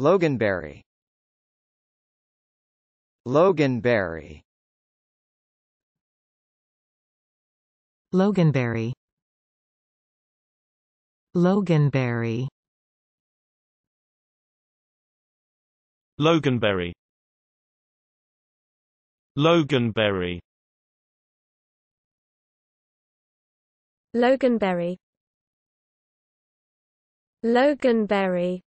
Loganberry Loganberry Loganberry Loganberry Loganberry Loganberry Loganberry Loganberry